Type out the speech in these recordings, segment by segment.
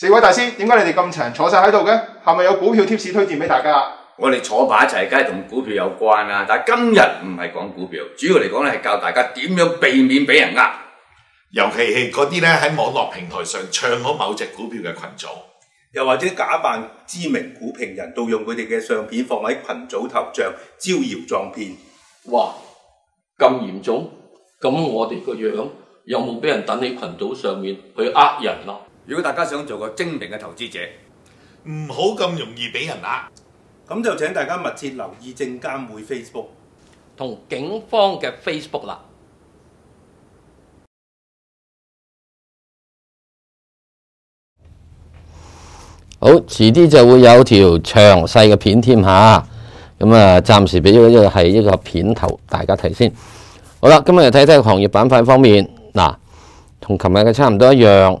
四位大师，点解你哋咁长坐晒喺度嘅？系咪有股票贴士推荐俾大家？我哋坐埋一齐，梗系同股票有关啦。但系今日唔系讲股票，主要嚟讲咧系教大家点样避免俾人呃，尤其系嗰啲咧喺网络平台上唱好某只股票嘅群组，又或者假扮知名股评人盗用佢哋嘅相片放喺群组头像招摇撞骗。哇！咁严重，咁我哋个样有冇俾人等喺群组上面去呃人咯？如果大家想做个精明嘅投资者，唔好咁容易俾人呃。咁就请大家密切留意证监会 Facebook 同警方嘅 Facebook 啦。好，迟啲就会有条详细嘅片添吓，咁啊，暂时俾一个系一个片头，大家睇先。好啦，今日睇睇行业板块方面，嗱，同琴日嘅差唔多一样。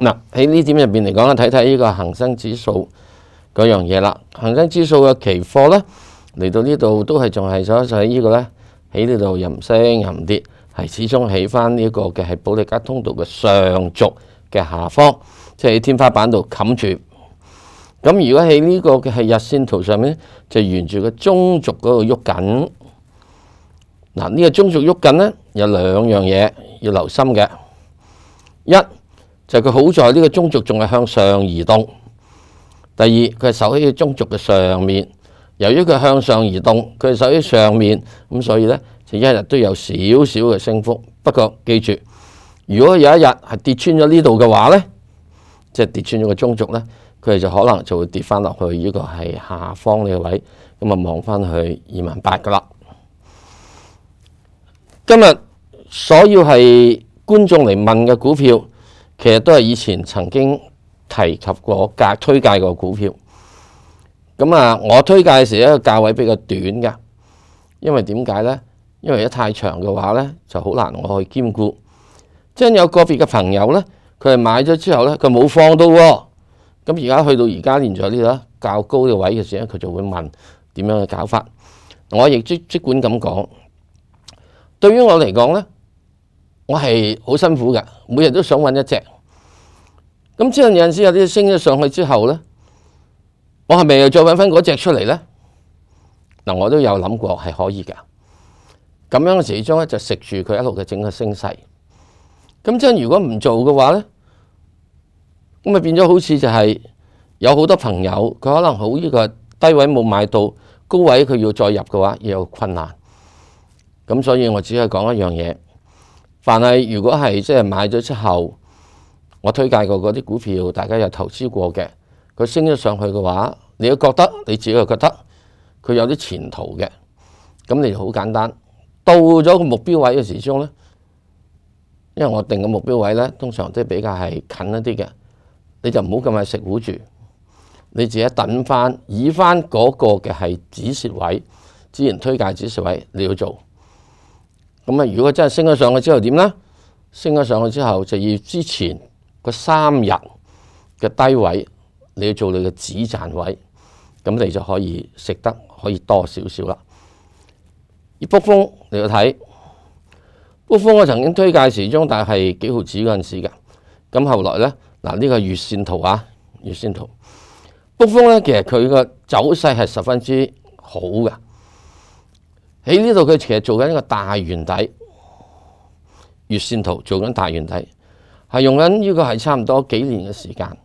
嗱，喺呢點入邊嚟講咧，睇睇呢個恒生指數嗰樣嘢啦。恒生指數嘅期貨咧，嚟到呢度都係仲係所喺呢個咧，喺呢度任升任跌，係始終喺翻呢個嘅係保利加通道嘅上軸嘅下方，即係喺天花板度冚住。咁如果喺呢個嘅係日線圖上面，就沿住個中軸嗰度喐緊。嗱，呢個中軸喐緊咧，有兩樣嘢要留心嘅一。就佢好在呢个中轴仲系向上移动。第二，佢系受喺呢个中轴嘅上面。由于佢向上移动，佢系受喺上面，咁所以呢，就一日都有少少嘅升幅。不过记住，如果有一日系跌穿咗呢度嘅话呢，即系跌穿咗个中轴呢，佢哋就可能就会跌翻落去呢个系下方呢个位。咁啊望翻去二万八噶啦。今日所要系观众嚟问嘅股票。其实都系以前曾经提及过、介推介过股票。咁啊，我推介嘅時咧，价位比较短嘅，因为点解呢？因为一太长嘅话咧，就好难我去兼顾。即系有个别嘅朋友咧，佢系买咗之后咧，佢冇放到。咁而家去到而家，连在呢个较高嘅位嘅时咧，佢就会问点样嘅搞法。我亦即即管咁讲，对于我嚟讲咧，我系好辛苦嘅，每日都想揾一只。咁之後有陣時有啲升咗上去之後咧，我係咪又再揾翻嗰只出嚟咧？嗱，我都有諗過係可以嘅。咁樣嘅時將咧就食住佢一路嘅整個升勢。咁即係如果唔做嘅話咧，咁咪變咗好似就係有好多朋友，佢可能好呢個低位冇買到，高位佢要再入嘅話，又有困難。咁所以我只係講一樣嘢，凡係如果係即係買咗之後。我推介过嗰啲股票，大家有投资过嘅，佢升咗上去嘅话，你要觉得你自己又觉得佢有啲前途嘅，咁你就好简单，到咗个目标位嘅时鐘呢，因为我定嘅目标位呢，通常都系比较系近一啲嘅，你就唔好咁係食糊住，你自己等翻，以翻嗰个嘅系止蚀位，之前推介指蚀位你要做，咁啊，如果真系升咗上去之后点呢？升咗上去之后就要之前。个三日嘅低位，你要做你嘅止站位，咁你就可以食得可以多少少啦。而卜峰，你要睇卜峰，我曾经推介时，鐘，但系几毫子嗰阵时嘅。咁后来咧，嗱呢个月线图啊，月线图，卜峰咧，其实佢嘅走势系十分之好嘅。喺呢度佢其实做紧一个大圆底，月线图做紧大圆底。系用緊呢個，系差唔多幾年嘅時間。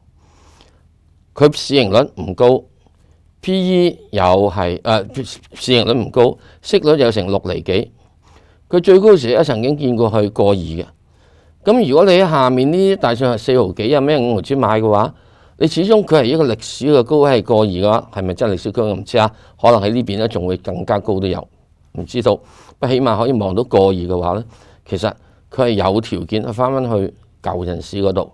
佢市盈率唔高，P/E 又係誒市盈率唔高，息率有成六厘幾。佢最高時咧，曾經見過去過二嘅。咁如果你喺下面呢啲大上係四毫幾啊，咩五毫子買嘅話，你始終佢係一個歷史嘅高位係過二嘅話，係咪真歷史高唔知啊？可能喺呢邊咧仲會更加高都有，唔知道。不起碼可以望到過二嘅話咧，其實佢係有條件翻翻去。旧人士嗰度，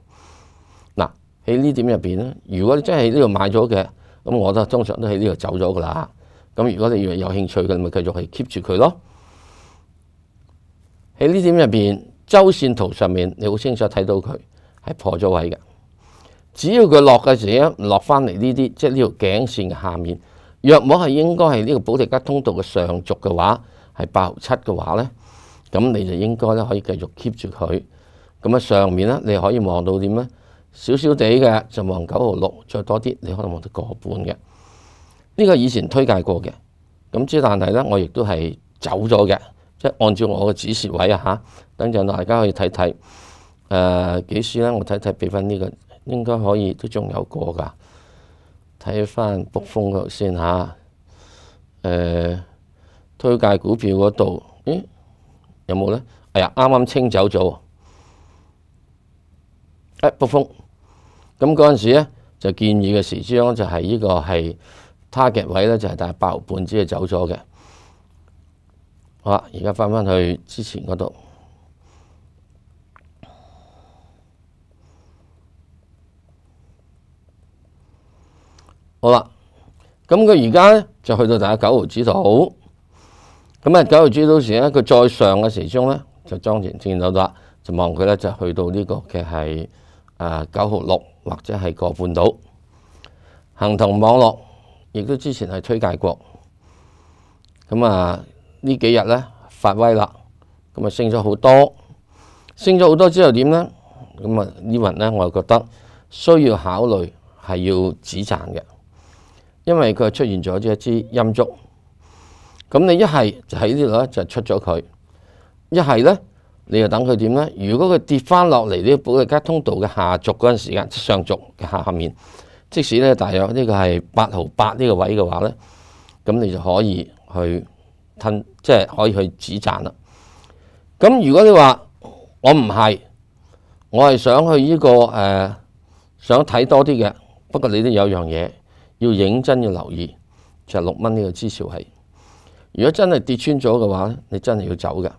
嗱喺呢点入边咧，如果你真系呢度买咗嘅，咁我都通常都喺呢度走咗噶啦。咁如果你若有兴趣嘅，咪继续去 keep 住佢咯。喺呢点入边，周线图上面你好清楚睇到佢系破咗位嘅。只要佢落嘅时咧，落翻嚟呢啲，即系呢条颈线下面，若冇系应该系呢个保利加通道嘅上续嘅话，系八毫七嘅话咧，咁你就应该咧可以继续 keep 住佢。咁啊，上面咧你可以望到點咧？少少地嘅就望九號六，再多啲你可能望到個半嘅。呢個以前推介過嘅咁，之但係咧，我亦都係走咗嘅，即係按照我嘅指示位啊嚇。等陣大家可以睇睇誒幾時咧？我睇睇俾翻呢個應該可以都仲有過㗎。睇翻卜風嗰先嚇誒推介股票嗰度，咦有冇咧？哎呀，啱啱清走咗。一卜峰，咁嗰陣時咧就建議嘅時鐘就係呢個係 target 位咧，就係大八毫半之嘅走咗嘅。好啦，而家翻翻去之前嗰度。好啦，咁佢而家咧就去到大家九毫指度。咁啊，九毫指度時咧，佢再上嘅時鐘咧就莊前见到啦，就望佢咧就去到呢個嘅係。啊，九號六或者係個半島，行同網絡亦都之前係推介過，咁啊呢幾日呢，發威啦，咁啊升咗好多，升咗好多之後點呢？咁啊呢輪呢，我又覺得需要考慮係要止賺嘅，因為佢出現咗一隻陰足，咁你一係喺呢度咧就出咗佢，一係呢。你又等佢點呢？如果佢跌翻落嚟呢個保利加通道嘅下續嗰陣時間，上續嘅下面，即使呢大約呢個係八毫八呢個位嘅話呢，咁你就可以去吞，即係可以去止賺啦。咁如果你話我唔係，我係想去呢個誒，想睇多啲嘅。不過你都有樣嘢要認真要留意，就係六蚊呢個支票係。如果真係跌穿咗嘅話，你真係要走嘅。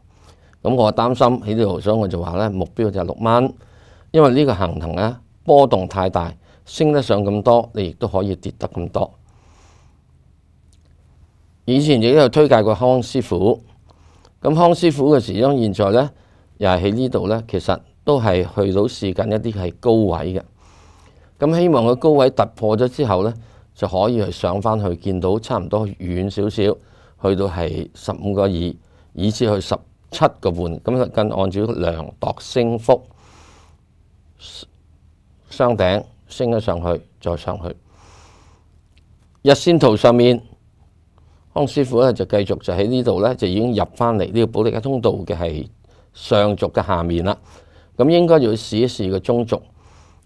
咁我擔心喺呢度，所以我就話咧目標就係六蚊，因為呢個行程咧波動太大，升得上咁多，你亦都可以跌得咁多。以前亦都有推介過康師傅，咁康師傅嘅時鐘現在咧又係喺呢度咧，其實都係去到試緊一啲係高位嘅。咁希望佢高位突破咗之後咧，就可以去上翻去，見到差唔多遠少少，去到係十五個二，以至去十。七個半咁，跟按照量度升幅雙頂升咗上去，再上去日線圖上面，康師傅咧就繼續就喺呢度咧就已經入翻嚟呢個保利嘅通道嘅係上軸嘅下面啦。咁應該要試一試個中軸，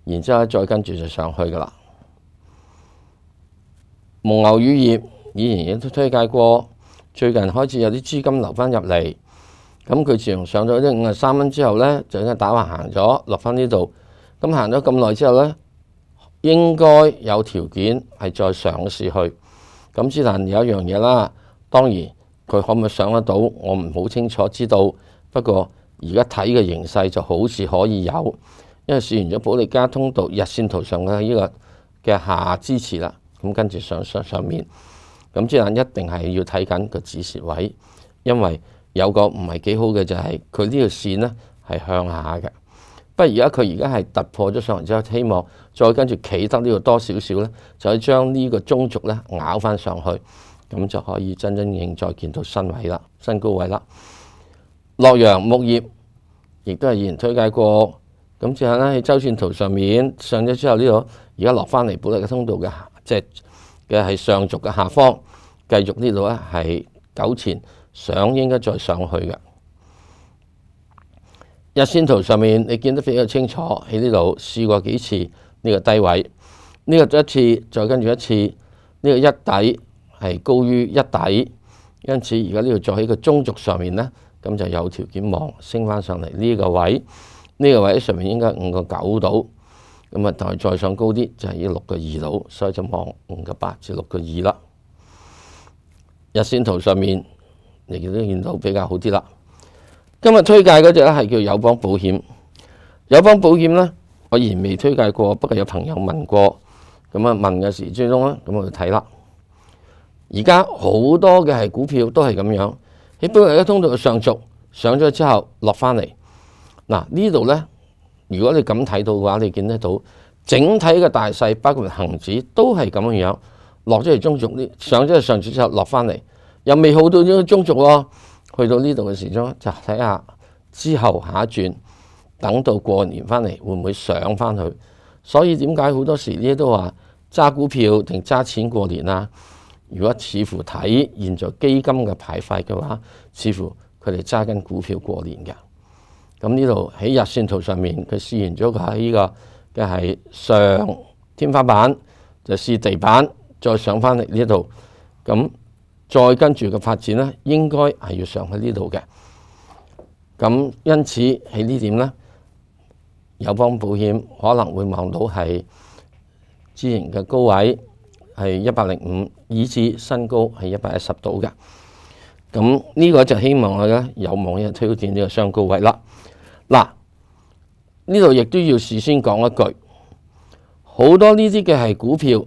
然之後再跟住就上去噶啦。蒙牛乳業以前亦都推介過，最近開始有啲資金流翻入嚟。咁佢自從上咗啲五十三蚊之後咧，就已經打橫行咗，落翻呢度。咁行咗咁耐之後咧，應該有條件係再嘗試去。咁之但有一樣嘢啦，當然佢可唔可以上得到，我唔好清楚知道。不過而家睇嘅形勢就好似可以有，因為試完咗保利加通道日線圖上嘅呢個嘅下支持啦。咁跟住上上上面，咁之但一定係要睇緊個指示位，因為。有個唔係幾好嘅就係佢呢條線咧係向下嘅，不過而家佢而家係突破咗上嚟之後，希望再跟住企得呢度多少少咧，就以將呢個中軸咧咬翻上去，咁就可以真真正再見到新位啦、新高位啦。洛陽木業亦都係以前推介過，咁之後咧喺周線圖上面上咗之後，呢度而家落翻嚟，本嚟嘅通道嘅，即係嘅係上軸嘅下方，繼續呢度咧係九前。上应该再上去嘅，日线图上面你见得比较清楚，喺呢度试过几次呢个低位，呢个一次再跟住一次呢个一底系高于一底，因此而家呢度再喺个中轴上面咧，咁就有条件望升翻上嚟呢个位，呢个位上面应该五个九度，咁啊但系再上高啲就系要六个二度，所以就望五个八至六个二啦。日线图上面。亦都前到比較好啲啦。今日推介嗰只咧係叫友邦保險，友邦保險咧我前未推介過，不過有朋友問過，咁啊問嘅時最終咧咁我就睇啦。而家好多嘅係股票都係咁樣，不過而一通常上續上咗之後落翻嚟。嗱呢度咧，如果你咁睇到嘅話，你見得到整體嘅大勢，包括恆指都係咁樣樣，落咗嚟中續啲，上咗去上續之後落翻嚟。又未好到呢个中族咯，去到呢度嘅时钟就睇下之后下一转，等到过年翻嚟会唔会上翻去？所以点解好多时呢都话揸股票定揸钱过年啊？如果似乎睇现在基金嘅排费嘅话，似乎佢哋揸緊股票过年嘅。咁呢度喺日线图上面，佢试完咗佢喺呢个嘅系上天花板，就试地板再上翻嚟呢度咁。再跟住嘅發展咧，應該係要上去呢度嘅。咁因此喺呢點咧，友邦保險可能會望到係之前嘅高位係一百零五，以至新高係一百一十度嘅。咁呢個就希望啦，有望有人推高呢個雙高位啦。嗱，呢度亦都要事先講一句，好多呢啲嘅係股票。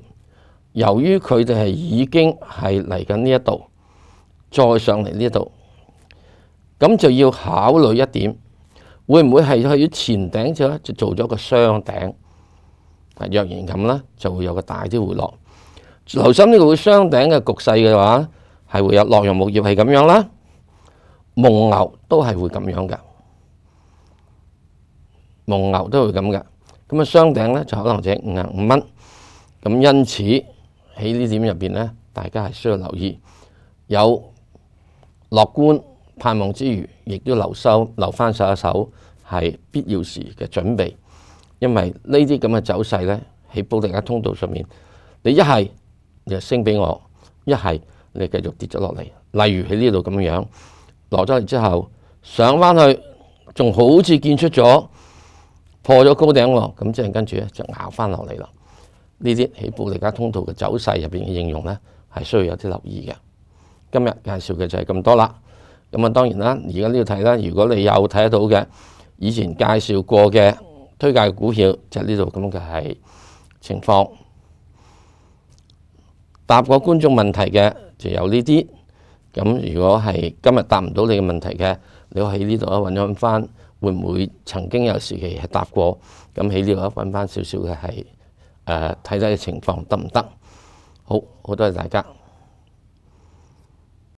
由于佢哋系已经系嚟紧呢一度，再上嚟呢度，咁就要考虑一点，会唔会系去前顶咗就做咗个双顶？若然咁呢，就会有个大啲回落。留心呢个双顶嘅局势嘅话，系会有洛阳木业系咁样啦，蒙牛都系会咁样嘅，蒙牛都会咁嘅。咁啊双顶咧就可能只五銀五蚊，咁因此。喺呢點入邊咧，大家係需要留意，有樂觀盼望之餘，亦都留收留翻手一手，係必要時嘅準備。因為呢啲咁嘅走勢咧，喺布迪軌通道上面，你一係就升俾我，一係你繼續跌咗落嚟。例如喺呢度咁樣落咗嚟之後，上翻去仲好似見出咗破咗高頂喎，咁即係跟住咧就咬翻落嚟啦。呢啲起步、利家通道嘅走勢入邊嘅應用咧，係需要有啲留意嘅。今日介紹嘅就係咁多啦。咁啊，當然啦，而家呢度睇啦，如果你有睇得到嘅以前介紹過嘅推介股票，就呢度咁嘅係情況。答過觀眾問題嘅就有呢啲。咁如果係今日答唔到你嘅問題嘅，你喺呢度啊揾翻，會唔會曾經有時期係答過？咁喺呢度揾翻少少嘅係。诶睇睇情况得唔得？好好多谢大家。